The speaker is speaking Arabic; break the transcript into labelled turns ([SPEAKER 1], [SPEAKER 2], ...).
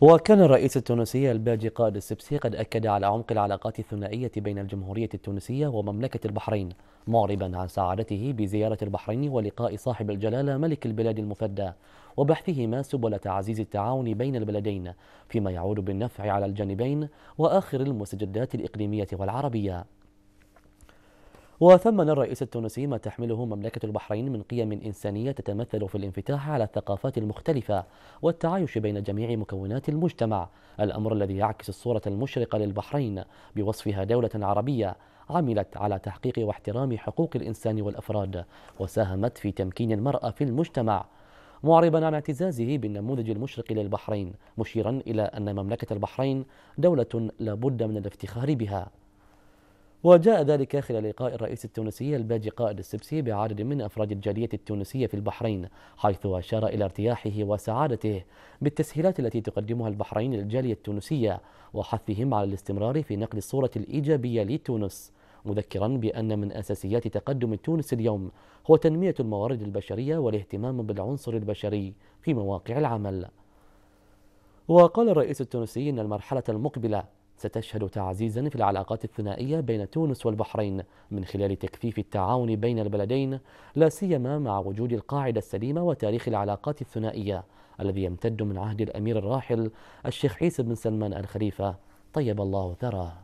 [SPEAKER 1] وكان الرئيس التونسي الباجي قائد السبسي قد أكد على عمق العلاقات الثنائية بين الجمهورية التونسية ومملكة البحرين معربا عن سعادته بزيارة البحرين ولقاء صاحب الجلالة ملك البلاد المفدى وبحثهما سبل تعزيز التعاون بين البلدين فيما يعود بالنفع على الجانبين وآخر المستجدات الإقليمية والعربية وثمن الرئيس التونسي ما تحمله مملكة البحرين من قيم إنسانية تتمثل في الانفتاح على الثقافات المختلفة والتعايش بين جميع مكونات المجتمع الأمر الذي يعكس الصورة المشرقة للبحرين بوصفها دولة عربية عملت على تحقيق واحترام حقوق الإنسان والأفراد وساهمت في تمكين المرأة في المجتمع معربا عن اعتزازه بالنموذج المشرق للبحرين مشيرا إلى أن مملكة البحرين دولة لا بد من الافتخار بها وجاء ذلك خلال لقاء الرئيس التونسي الباجي قائد السبسي بعدد من أفراد الجالية التونسية في البحرين حيث أشار إلى ارتياحه وسعادته بالتسهيلات التي تقدمها البحرين للجالية التونسية وحثهم على الاستمرار في نقل الصورة الإيجابية لتونس مذكرا بأن من أساسيات تقدم تونس اليوم هو تنمية الموارد البشرية والاهتمام بالعنصر البشري في مواقع العمل وقال الرئيس التونسي أن المرحلة المقبلة ستشهد تعزيزا في العلاقات الثنائية بين تونس والبحرين من خلال تكثيف التعاون بين البلدين لا سيما مع وجود القاعدة السليمة وتاريخ العلاقات الثنائية الذي يمتد من عهد الأمير الراحل الشيخ عيسى بن سلمان الخليفة طيب الله ثراه